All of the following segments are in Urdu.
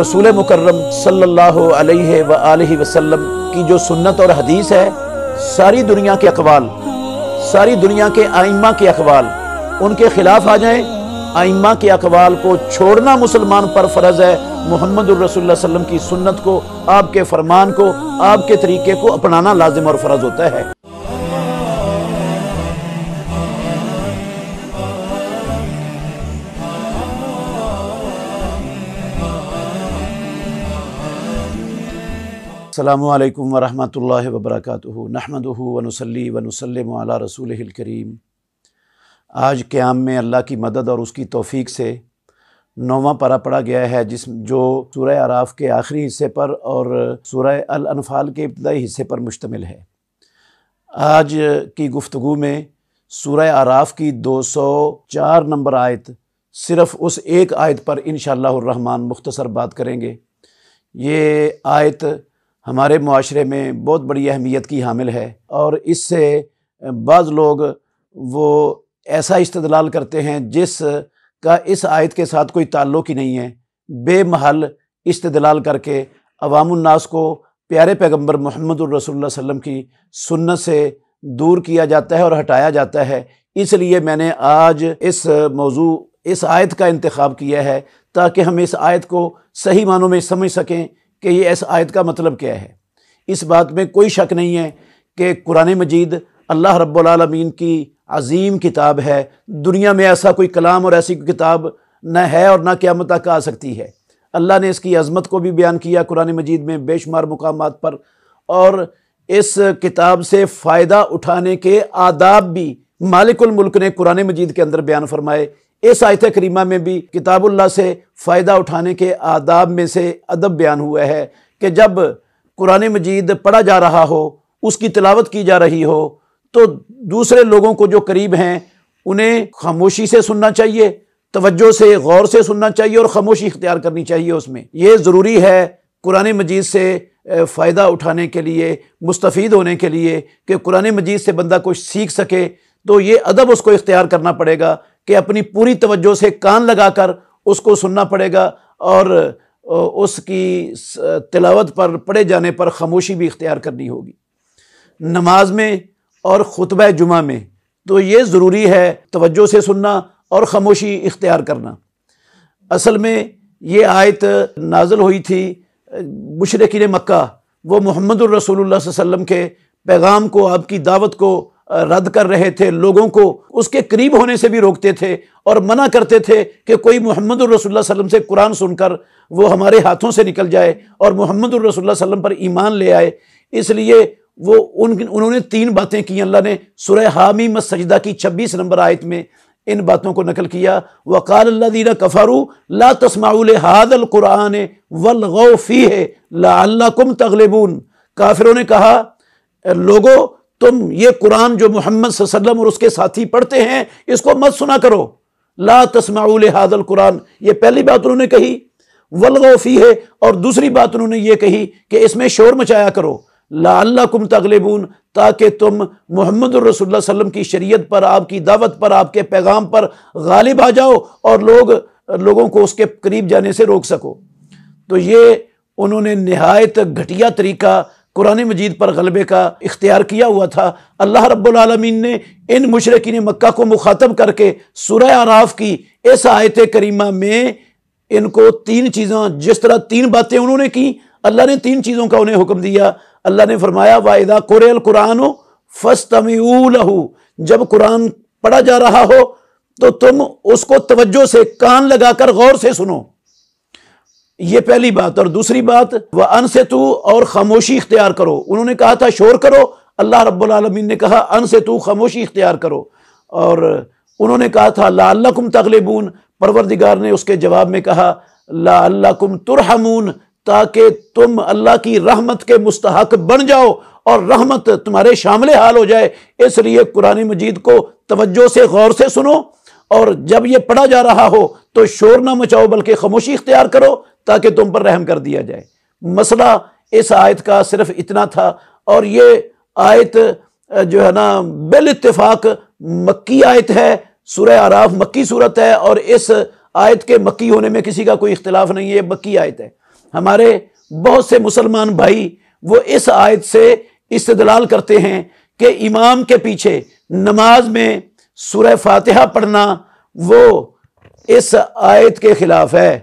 رسول مکرم صلی اللہ علیہ وآلہ وسلم کی جو سنت اور حدیث ہے ساری دنیا کے اقوال ساری دنیا کے آئمہ کے اقوال ان کے خلاف آ جائیں آئمہ کے اقوال کو چھوڑنا مسلمان پر فرض ہے محمد الرسول اللہ علیہ وسلم کی سنت کو آپ کے فرمان کو آپ کے طریقے کو اپنانا لازم اور فرض ہوتا ہے السلام علیکم ورحمۃ اللہ وبرکاتہ نحمد علی رسول الکریم آج قیام میں اللہ کی مدد اور اس کی توفیق سے نواں پرا پڑا گیا ہے جس جو سورہ عراف کے آخری حصے پر اور سورہ الانفال کے ابتدائی حصے پر مشتمل ہے آج کی گفتگو میں سورہ عراف کی دو سو چار نمبر آیت صرف اس ایک آیت پر انشاءاللہ الرحمن مختصر بات کریں گے یہ آیت ہمارے معاشرے میں بہت بڑی اہمیت کی حامل ہے اور اس سے بعض لوگ وہ ایسا استدلال کرتے ہیں جس کا اس آیت کے ساتھ کوئی تعلق ہی نہیں ہے بے محل استدلال کر کے عوام الناس کو پیارے پیغمبر محمد الرسول اللہ علیہ وسلم کی سنت سے دور کیا جاتا ہے اور ہٹایا جاتا ہے اس لیے میں نے آج اس موضوع اس آیت کا انتخاب کیا ہے تاکہ ہم اس آیت کو صحیح معنوں میں سمجھ سکیں کہ یہ ایس آیت کا مطلب کیا ہے اس بات میں کوئی شک نہیں ہے کہ قرآن مجید اللہ رب العالمین کی عظیم کتاب ہے دنیا میں ایسا کوئی کلام اور ایسی کوئی کتاب نہ ہے اور نہ قیامت تک آ سکتی ہے اللہ نے اس کی عظمت کو بھی بیان کیا قرآن مجید میں بے شمار مقامات پر اور اس کتاب سے فائدہ اٹھانے کے آداب بھی مالک الملک نے قرآن مجید کے اندر بیان فرمائے اس آیت کریمہ میں بھی کتاب اللہ سے فائدہ اٹھانے کے آداب میں سے ادب بیان ہوا ہے کہ جب قرآن مجید پڑھا جا رہا ہو اس کی تلاوت کی جا رہی ہو تو دوسرے لوگوں کو جو قریب ہیں انہیں خاموشی سے سننا چاہیے توجہ سے غور سے سننا چاہیے اور خاموشی اختیار کرنی چاہیے اس میں یہ ضروری ہے قرآن مجید سے فائدہ اٹھانے کے لیے مستفید ہونے کے لیے کہ قرآن مجید سے بندہ کچھ سیکھ سکے تو یہ ادب اس کو اختیار کرنا پڑے گا کہ اپنی پوری توجہ سے کان لگا کر اس کو سننا پڑے گا اور اس کی تلاوت پر پڑے جانے پر خاموشی بھی اختیار کرنی ہوگی نماز میں اور خطبہ جمعہ میں تو یہ ضروری ہے توجہ سے سننا اور خاموشی اختیار کرنا اصل میں یہ آیت نازل ہوئی تھی مشرقین مکہ وہ محمد الرسول اللہ صلی اللہ علیہ وسلم کے پیغام کو آپ کی دعوت کو رد کر رہے تھے لوگوں کو اس کے قریب ہونے سے بھی روکتے تھے اور منع کرتے تھے کہ کوئی محمد الرسول اللہ علیہ وسلم سے قرآن سن کر وہ ہمارے ہاتھوں سے نکل جائے اور محمد الرسول اللہ علیہ وسلم پر ایمان لے آئے اس لیے وہ ان انہوں نے تین باتیں کی اللہ نے سورہ حامی مسجدہ کی چھبیس نمبر آیت میں ان باتوں کو نقل کیا وقال اللہ دینا کفارو لا تسماء الحاد القرآن فی ہے لا اللہ کم تغلبون کافروں نے کہا لوگوں تم یہ قرآن جو محمد صلی اللہ علیہ وسلم اور اس کے ساتھی پڑھتے ہیں اس کو مت سنا کرو لا تسمعوا لہذا القرآن یہ پہلی بات انہوں نے کہی ولغو فی ہے اور دوسری بات انہوں نے یہ کہی کہ اس میں شور مچایا کرو لا اللہ کم تغلبون تاکہ تم محمد الرسول اللہ علیہ وسلم کی شریعت پر آپ کی دعوت پر آپ کے پیغام پر غالب آ جاؤ اور لوگ لوگوں کو اس کے قریب جانے سے روک سکو تو یہ انہوں نے نہایت گھٹیا طریقہ قرآن مجید پر غلبے کا اختیار کیا ہوا تھا اللہ رب العالمین نے ان مشرقین مکہ کو مخاطب کر کے سورہ عراف کی اس آیت کریمہ میں ان کو تین چیزاں جس طرح تین باتیں انہوں نے کی اللہ نے تین چیزوں کا انہیں حکم دیا اللہ نے فرمایا واحدہ قری القرآن ہو تمی جب قرآن پڑھا جا رہا ہو تو تم اس کو توجہ سے کان لگا کر غور سے سنو یہ پہلی بات اور دوسری بات وہ ان سے تو اور خاموشی اختیار کرو انہوں نے کہا تھا شور کرو اللہ رب العالمین نے کہا ان سے تو خاموشی اختیار کرو اور انہوں نے کہا تھا لا اللہ کم تغلبون پروردگار نے اس کے جواب میں کہا لا اللہ کم ترحمون تاکہ تم اللہ کی رحمت کے مستحق بن جاؤ اور رحمت تمہارے شامل حال ہو جائے اس لیے قرآن مجید کو توجہ سے غور سے سنو اور جب یہ پڑھا جا رہا ہو تو شور نہ مچاؤ بلکہ خاموشی اختیار کرو تاکہ تم پر رحم کر دیا جائے مسئلہ اس آیت کا صرف اتنا تھا اور یہ آیت آیت آیت جو ہے ہے ہے نا اتفاق مکی مکی مکی سورہ صورت اور اس کے ہونے میں کسی کا کوئی اختلاف نہیں ہے مکی آیت ہے ہمارے بہت سے مسلمان بھائی وہ اس آیت سے استدلال کرتے ہیں کہ امام کے پیچھے نماز میں سورہ فاتحہ پڑھنا وہ اس آیت کے خلاف ہے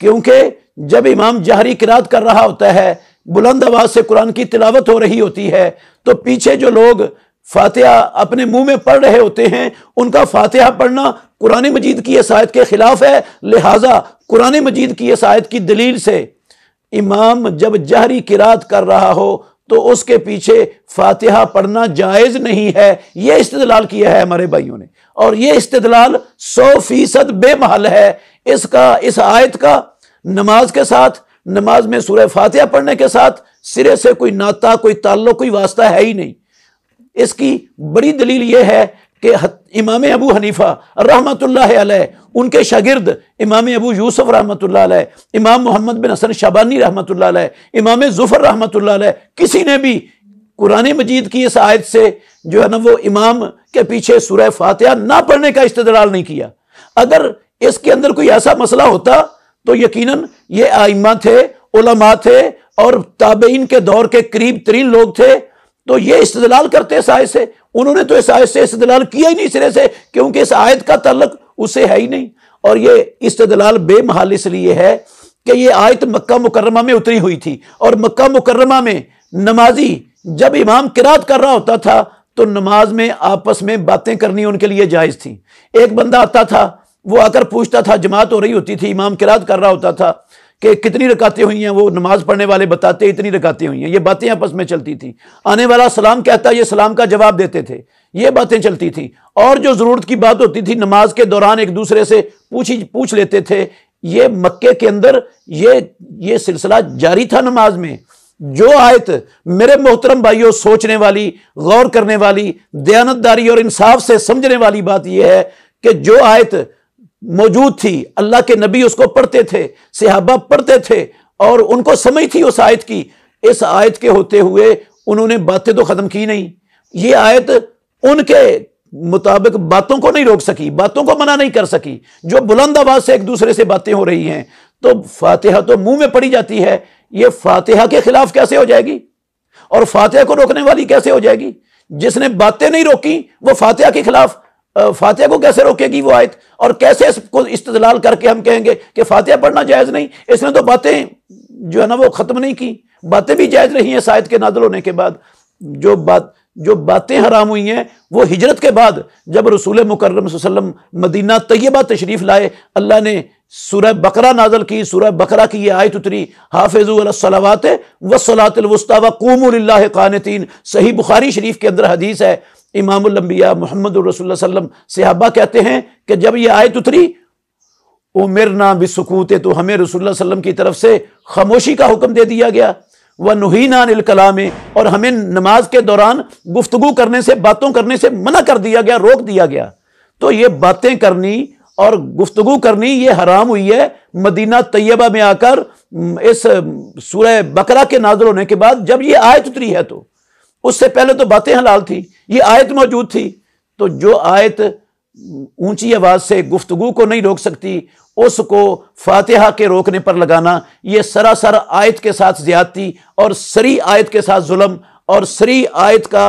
کیونکہ جب امام جہری کراط کر رہا ہوتا ہے بلند آواز سے قرآن کی تلاوت ہو رہی ہوتی ہے تو پیچھے جو لوگ فاتحہ اپنے منہ میں پڑھ رہے ہوتے ہیں ان کا فاتحہ پڑھنا قرآن مجید کی آیت کے خلاف ہے لہٰذا قرآن مجید کی آیت کی دلیل سے امام جب جہری کراط کر رہا ہو تو اس کے پیچھے فاتحہ پڑھنا جائز نہیں ہے یہ استدلال کیا ہے ہمارے بھائیوں نے اور یہ استدلال سو فیصد بے محل ہے اس کا اس آیت کا نماز کے ساتھ نماز میں سورہ فاتحہ پڑھنے کے ساتھ سرے سے کوئی ناتا کوئی تعلق کوئی واسطہ ہے ہی نہیں اس کی بڑی دلیل یہ ہے کہ امام ابو حنیفہ رحمت اللہ علیہ ان کے شاگرد امام ابو یوسف رحمۃ اللہ علیہ امام محمد بن حسن شابانی رحمۃ اللہ علیہ امام زفر رحمۃ اللہ علیہ کسی نے بھی قرآن مجید کی اس آیت سے جو ہے نا وہ امام کے پیچھے سورہ فاتحہ نہ پڑھنے کا استدلال نہیں کیا اگر اس کے اندر کوئی ایسا مسئلہ ہوتا تو یقیناً یہ آئمہ تھے علماء تھے اور تابعین کے دور کے قریب ترین لوگ تھے تو یہ استدلال کرتے آئے سے انہوں نے تو اس آیت سے استدلال کیا ہی نہیں سرے سے کیونکہ اس آیت کا تعلق اسے ہے ہی نہیں اور یہ استدلال بے محال اس لیے ہے کہ یہ آیت مکہ مکرمہ میں اتری ہوئی تھی اور مکہ مکرمہ میں نمازی جب امام قرآن کر رہا ہوتا تھا تو نماز میں آپس میں باتیں کرنی ان کے لیے جائز تھی ایک بندہ آتا تھا وہ آ کر پوچھتا تھا جماعت ہو رہی ہوتی تھی امام قرآن کر رہا ہوتا تھا کہ کتنی رکاتیں ہوئی ہیں وہ نماز پڑھنے والے بتاتے اتنی رکاتیں ہوئی ہیں یہ باتیں آپس میں چلتی تھیں آنے والا سلام کہتا یہ سلام کا جواب دیتے تھے یہ باتیں چلتی تھیں اور جو ضرورت کی بات ہوتی تھی نماز کے دوران ایک دوسرے سے پوچھ پوچھ لیتے تھے یہ مکے کے اندر یہ یہ سلسلہ جاری تھا نماز میں جو آیت میرے محترم بھائیوں سوچنے والی غور کرنے والی دیانتداری اور انصاف سے سمجھنے والی بات یہ ہے کہ جو آیت موجود تھی اللہ کے نبی اس کو پڑھتے تھے صحابہ پڑھتے تھے اور ان کو سمجھ تھی اس آیت کی اس آیت کے ہوتے ہوئے انہوں نے باتیں تو ختم کی نہیں یہ آیت ان کے مطابق باتوں کو نہیں روک سکی باتوں کو منع نہیں کر سکی جو بلند آواز سے ایک دوسرے سے باتیں ہو رہی ہیں تو فاتحہ تو منہ میں پڑی جاتی ہے یہ فاتحہ کے خلاف کیسے ہو جائے گی اور فاتحہ کو روکنے والی کیسے ہو جائے گی جس نے باتیں نہیں روکی وہ فاتحہ کے خلاف فاتحہ کو کیسے روکے گی وہ آیت اور کیسے اس کو استدلال کر کے ہم کہیں گے کہ فاتحہ پڑھنا جائز نہیں اس نے تو باتیں جو ہے نا وہ ختم نہیں کی باتیں بھی جائز رہی ہیں سائد کے نادل ہونے کے بعد جو بات جو باتیں حرام ہوئی ہیں وہ ہجرت کے بعد جب رسول مکرم صلی اللہ علیہ وسلم مدینہ طیبہ تشریف لائے اللہ نے سورہ بقرہ نازل کی سورہ بقرہ کی یہ آیت اتری حافظ علی الصلاوات و صلاۃ الوسط قوم قانتین صحیح بخاری شریف کے اندر حدیث ہے امام الانبیاء محمد الرسول اللہ علیہ وسلم صحابہ کہتے ہیں کہ جب یہ آیت اتری امرنا بسکوتے تو ہمیں رسول اللہ علیہ وسلم کی طرف سے خاموشی کا حکم دے دیا گیا وہ نوحان الکلام اور ہمیں نماز کے دوران گفتگو کرنے سے باتوں کرنے سے منع کر دیا گیا روک دیا گیا تو یہ باتیں کرنی اور گفتگو کرنی یہ حرام ہوئی ہے مدینہ طیبہ میں آ کر اس سورہ بکرا کے نازل ہونے کے بعد جب یہ آیت اتری ہے تو اس سے پہلے تو باتیں حلال تھیں یہ آیت موجود تھی تو جو آیت اونچی آواز سے گفتگو کو نہیں روک سکتی اس کو فاتحہ کے روکنے پر لگانا یہ سراسر آیت کے ساتھ زیادتی اور سری آیت کے ساتھ ظلم اور سری آیت کا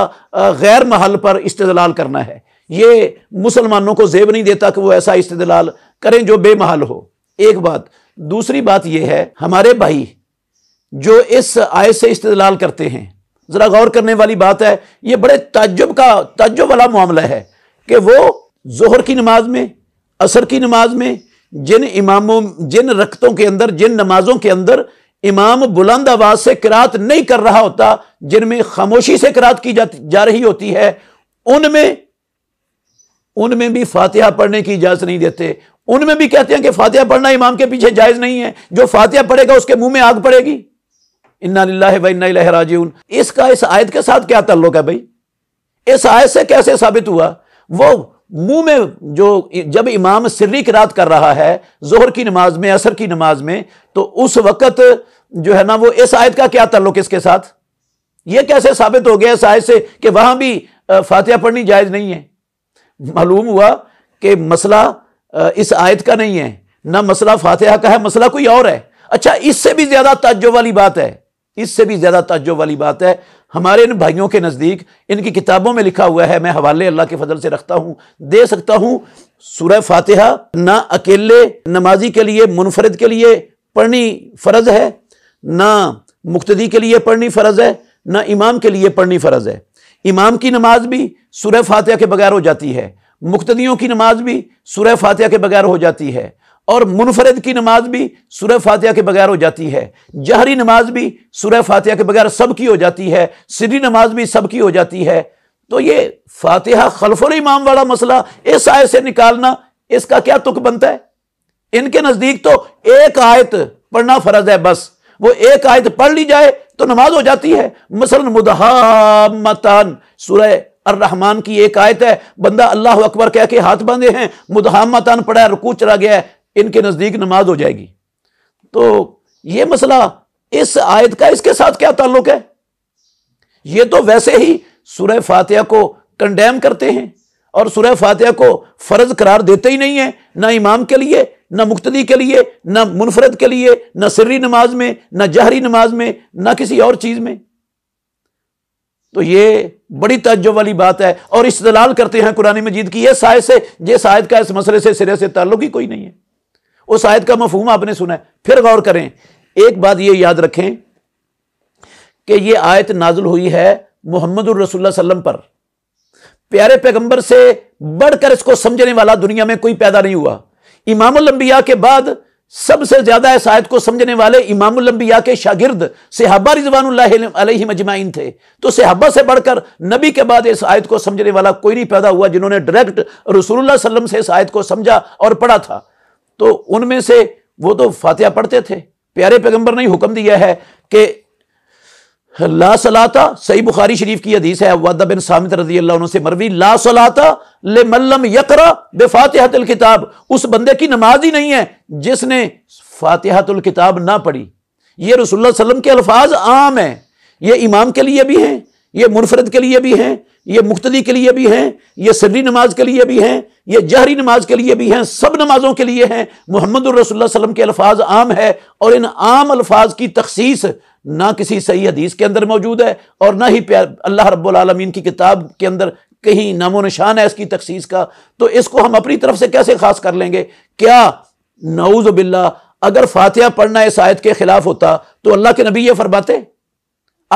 غیر محل پر استدلال کرنا ہے یہ مسلمانوں کو زیب نہیں دیتا کہ وہ ایسا استدلال کریں جو بے محل ہو ایک بات دوسری بات یہ ہے ہمارے بھائی جو اس آیت سے استدلال کرتے ہیں ذرا غور کرنے والی بات ہے یہ بڑے تعجب کا تعجب والا معاملہ ہے کہ وہ زہر کی نماز میں اثر کی نماز میں جن اماموں جن رکتوں کے اندر جن نمازوں کے اندر امام بلند آواز سے کراط نہیں کر رہا ہوتا جن میں خاموشی سے کراط کی جا رہی ہوتی ہے ان میں ان میں بھی فاتحہ پڑھنے کی اجازت نہیں دیتے ان میں بھی کہتے ہیں کہ فاتحہ پڑھنا امام کے پیچھے جائز نہیں ہے جو فاتحہ پڑھے گا اس کے منہ میں آگ پڑے گی انلّاہ بھائی ان لہ راج اس کا اس آیت کے ساتھ کیا تعلق ہے بھائی اس آیت سے کیسے ثابت ہوا وہ منہ میں جو جب امام سری کی رات کر رہا ہے زہر کی نماز میں عصر کی نماز میں تو اس وقت جو ہے نا وہ اس آیت کا کیا تعلق اس کے ساتھ یہ کیسے ثابت ہو گیا اس آیت سے کہ وہاں بھی فاتحہ پڑھنی جائز نہیں ہے معلوم ہوا کہ مسئلہ اس آیت کا نہیں ہے نہ مسئلہ فاتحہ کا ہے مسئلہ کوئی اور ہے اچھا اس سے بھی زیادہ تج والی بات ہے اس سے بھی زیادہ تعجب والی بات ہے ہمارے ان بھائیوں کے نزدیک ان کی کتابوں میں لکھا ہوا ہے میں حوالے اللہ کے فضل سے رکھتا ہوں دے سکتا ہوں سورہ فاتحہ نہ اکیلے نمازی کے لیے منفرد کے لیے پڑھنی فرض ہے نہ مقتدی کے لیے پڑھنی فرض ہے نہ امام کے لیے پڑھنی فرض ہے امام کی نماز بھی سورہ فاتحہ کے بغیر ہو جاتی ہے مقتدیوں کی نماز بھی سورہ فاتحہ کے بغیر ہو جاتی ہے اور منفرد کی نماز بھی سورہ فاتحہ کے بغیر ہو جاتی ہے جہری نماز بھی سورہ فاتحہ کے بغیر سب کی ہو جاتی ہے سری نماز بھی سب کی ہو جاتی ہے تو یہ فاتحہ خلف الامام والا مسئلہ اس آیت سے نکالنا اس کا کیا تک بنتا ہے ان کے نزدیک تو ایک آیت پڑھنا فرض ہے بس وہ ایک آیت پڑھ لی جائے تو نماز ہو جاتی ہے مثلا مدحامتان سورہ الرحمن کی ایک آیت ہے بندہ اللہ اکبر کہہ کے ہاتھ باندھے ہیں مدحامتان پڑھا ہے رکوع چلا گیا ہے ان کے نزدیک نماز ہو جائے گی تو یہ مسئلہ اس آیت کا اس کے ساتھ کیا تعلق ہے یہ تو ویسے ہی سورہ فاتحہ کو کنڈیم کرتے ہیں اور سورہ فاتحہ کو فرض قرار دیتے ہی نہیں ہے نہ امام کے لیے نہ مقتدی کے لیے نہ منفرد کے لیے نہ سری نماز میں نہ جہری نماز میں نہ کسی اور چیز میں تو یہ بڑی تعجب والی بات ہے اور استدلال کرتے ہیں قرآن مجید کی یہ سائد کا اس مسئلے سے سرے سے تعلق ہی کوئی نہیں ہے اس آیت کا مفہوم آپ نے سنا ہے پھر غور کریں ایک بات یہ یاد رکھیں کہ یہ آیت نازل ہوئی ہے محمد الرسول اللہ وسلم پر پیارے پیغمبر سے بڑھ کر اس کو سمجھنے والا دنیا میں کوئی پیدا نہیں ہوا امام الانبیاء کے بعد سب سے زیادہ اس آیت کو سمجھنے والے امام الانبیاء کے شاگرد صحابہ رضوان اللہ علیہ مجمعین تھے تو صحابہ سے بڑھ کر نبی کے بعد اس آیت کو سمجھنے والا کوئی نہیں پیدا ہوا جنہوں نے ڈائریکٹ رسول اللہ علیہ وسلم سے اس آیت کو سمجھا اور پڑھا تھا تو ان میں سے وہ تو فاتحہ پڑھتے تھے پیارے پیغمبر نے حکم دیا ہے کہ لا صلاتا صحیح بخاری شریف کی حدیث ہے بن سامت رضی اللہ عنہ سے مروی لا صلاتا لملم یقرا بے فاتحت الکتاب اس بندے کی نماز ہی نہیں ہے جس نے فاتحۃ الکتاب نہ پڑھی یہ رسول اللہ علیہ وسلم کے الفاظ عام ہیں یہ امام کے لیے بھی ہیں یہ منفرد کے لیے بھی ہیں یہ مختلی کے لیے بھی ہیں یہ سری نماز کے لیے بھی ہیں یہ جہری نماز کے لیے بھی ہیں سب نمازوں کے لیے ہیں محمد الرسول اللہ علیہ وسلم کے الفاظ عام ہے اور ان عام الفاظ کی تخصیص نہ کسی صحیح حدیث کے اندر موجود ہے اور نہ ہی پیار اللہ رب العالمین کی کتاب کے اندر کہیں نام و نشان ہے اس کی تخصیص کا تو اس کو ہم اپنی طرف سے کیسے خاص کر لیں گے کیا نعوذ باللہ اگر فاتحہ پڑھنا اس آیت کے خلاف ہوتا تو اللہ کے نبی یہ فرماتے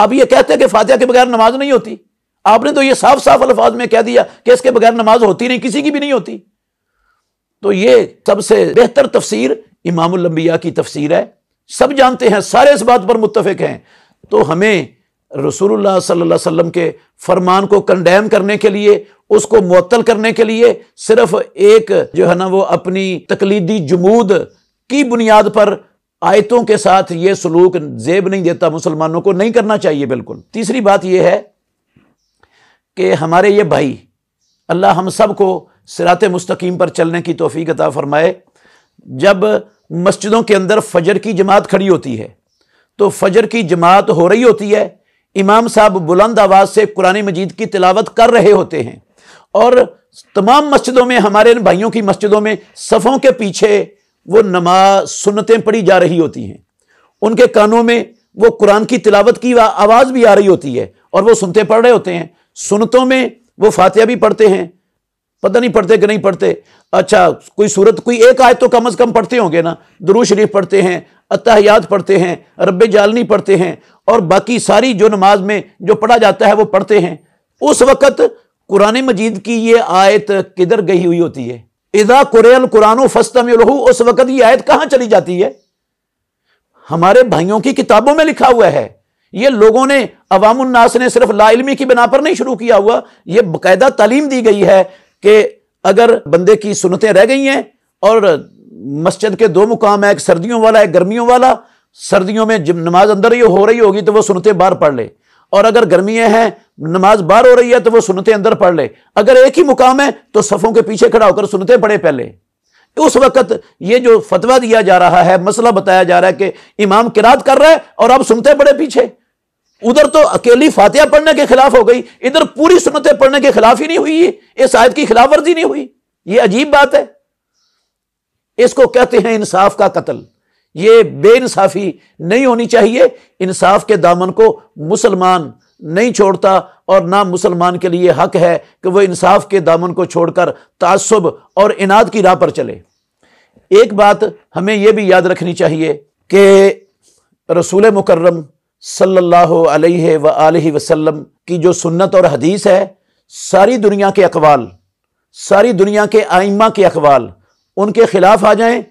آپ یہ کہتے ہیں کہ فاتحہ کے بغیر نماز نہیں ہوتی آپ نے تو یہ صاف صاف الفاظ میں کہہ دیا کہ اس کے بغیر نماز ہوتی نہیں کسی کی بھی نہیں ہوتی تو یہ سب سے بہتر تفسیر امام الانبیاء کی تفسیر ہے سب جانتے ہیں سارے اس بات پر متفق ہیں تو ہمیں رسول اللہ صلی اللہ علیہ وسلم کے فرمان کو کنڈیم کرنے کے لیے اس کو معطل کرنے کے لیے صرف ایک جو ہے نا وہ اپنی تقلیدی جمود کی بنیاد پر آیتوں کے ساتھ یہ سلوک زیب نہیں دیتا مسلمانوں کو نہیں کرنا چاہیے بالکل تیسری بات یہ ہے کہ ہمارے یہ بھائی اللہ ہم سب کو سرات مستقیم پر چلنے کی توفیق عطا فرمائے جب مسجدوں کے اندر فجر کی جماعت کھڑی ہوتی ہے تو فجر کی جماعت ہو رہی ہوتی ہے امام صاحب بلند آواز سے قرآن مجید کی تلاوت کر رہے ہوتے ہیں اور تمام مسجدوں میں ہمارے ان بھائیوں کی مسجدوں میں صفوں کے پیچھے وہ نماز سنتیں پڑھی جا رہی ہوتی ہیں ان کے کانوں میں وہ قرآن کی تلاوت کی آواز بھی آ رہی ہوتی ہے اور وہ سنتے پڑھ رہے ہوتے ہیں سنتوں میں وہ فاتحہ بھی پڑھتے ہیں پتہ نہیں پڑھتے کہ نہیں پڑھتے اچھا کوئی صورت کوئی ایک آیت تو کم از کم پڑھتے ہوں گے نا درو شریف پڑھتے ہیں اتحیات پڑھتے ہیں رب جالنی پڑھتے ہیں اور باقی ساری جو نماز میں جو پڑھا جاتا ہے وہ پڑھتے ہیں اس وقت قرآن مجید کی یہ آیت کدھر گئی ہوئی ہوتی ہے ادا قریل قرآن فستم اس وقت یہ آیت کہاں چلی جاتی ہے ہمارے بھائیوں کی کتابوں میں لکھا ہوا ہے یہ لوگوں نے عوام الناس نے صرف لا علمی کی بنا پر نہیں شروع کیا ہوا یہ باقاعدہ تعلیم دی گئی ہے کہ اگر بندے کی سنتیں رہ گئی ہیں اور مسجد کے دو مقام ہے ایک سردیوں والا ایک گرمیوں والا سردیوں میں جب نماز اندر ہی ہو رہی ہوگی تو وہ سنتیں باہر پڑھ لے اور اگر گرمیاں ہیں نماز بار ہو رہی ہے تو وہ سنتیں اندر پڑھ لے اگر ایک ہی مقام ہے تو صفوں کے پیچھے کھڑا ہو کر سنتیں پڑھے پہلے اس وقت یہ جو فتویٰ دیا جا رہا ہے مسئلہ بتایا جا رہا ہے کہ امام کاد کر رہا ہے اور اب سنتے پڑے پیچھے ادھر تو اکیلی فاتحہ پڑھنے کے خلاف ہو گئی ادھر پوری سنتیں پڑھنے کے خلاف ہی نہیں ہوئی یہ آیت کی خلاف ورزی نہیں ہوئی یہ عجیب بات ہے اس کو کہتے ہیں انصاف کا قتل یہ بے انصافی نہیں ہونی چاہیے انصاف کے دامن کو مسلمان نہیں چھوڑتا اور نہ مسلمان کے لیے حق ہے کہ وہ انصاف کے دامن کو چھوڑ کر تعصب اور اناد کی راہ پر چلے ایک بات ہمیں یہ بھی یاد رکھنی چاہیے کہ رسول مکرم صلی اللہ علیہ و وسلم کی جو سنت اور حدیث ہے ساری دنیا کے اقوال ساری دنیا کے آئمہ کے اقوال ان کے خلاف آ جائیں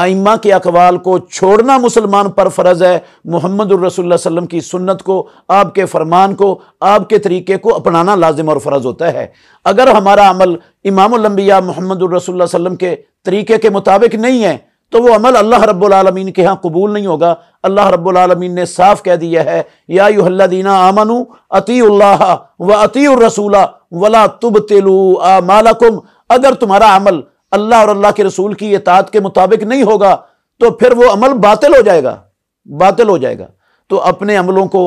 آئمہ کے اقوال کو چھوڑنا مسلمان پر فرض ہے محمد الرسول اللہ علیہ وسلم کی سنت کو آپ کے فرمان کو آپ کے طریقے کو اپنانا لازم اور فرض ہوتا ہے اگر ہمارا عمل امام الانبیاء محمد الرسول اللہ علیہ وسلم کے طریقے کے مطابق نہیں ہے تو وہ عمل اللہ رب العالمین کے ہاں قبول نہیں ہوگا اللہ رب العالمین نے صاف کہہ دیا ہے یا اللہ دینا آمن اتی اللہ و عطی الرسول ولا تب تلو اگر تمہارا عمل اللہ اور اللہ کے رسول کی اطاعت کے مطابق نہیں ہوگا تو پھر وہ عمل باطل ہو جائے گا باطل ہو جائے گا تو اپنے عملوں کو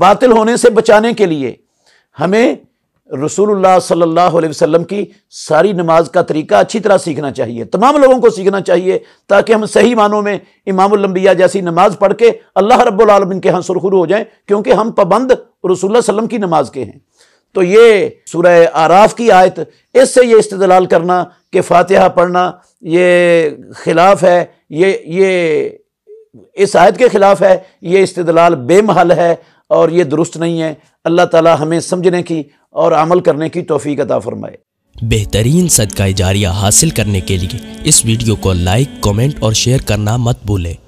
باطل ہونے سے بچانے کے لیے ہمیں رسول اللہ صلی اللہ علیہ وسلم کی ساری نماز کا طریقہ اچھی طرح سیکھنا چاہیے تمام لوگوں کو سیکھنا چاہیے تاکہ ہم صحیح معنوں میں امام الانبیاء جیسی نماز پڑھ کے اللہ رب العالمین کے ہاں سرخرو ہو جائیں کیونکہ ہم پابند رسول اللہ صلی اللہ علیہ وسلم کی نماز کے ہیں تو یہ سورہ آراف کی آیت اس سے یہ استدلال کرنا کہ فاتحہ پڑھنا یہ خلاف ہے یہ یہ اس آیت کے خلاف ہے یہ استدلال بے محل ہے اور یہ درست نہیں ہے اللہ تعالیٰ ہمیں سمجھنے کی اور عمل کرنے کی توفیق عطا فرمائے بہترین صدقہ جاریہ حاصل کرنے کے لیے اس ویڈیو کو لائک کومنٹ اور شیئر کرنا مت بھولیں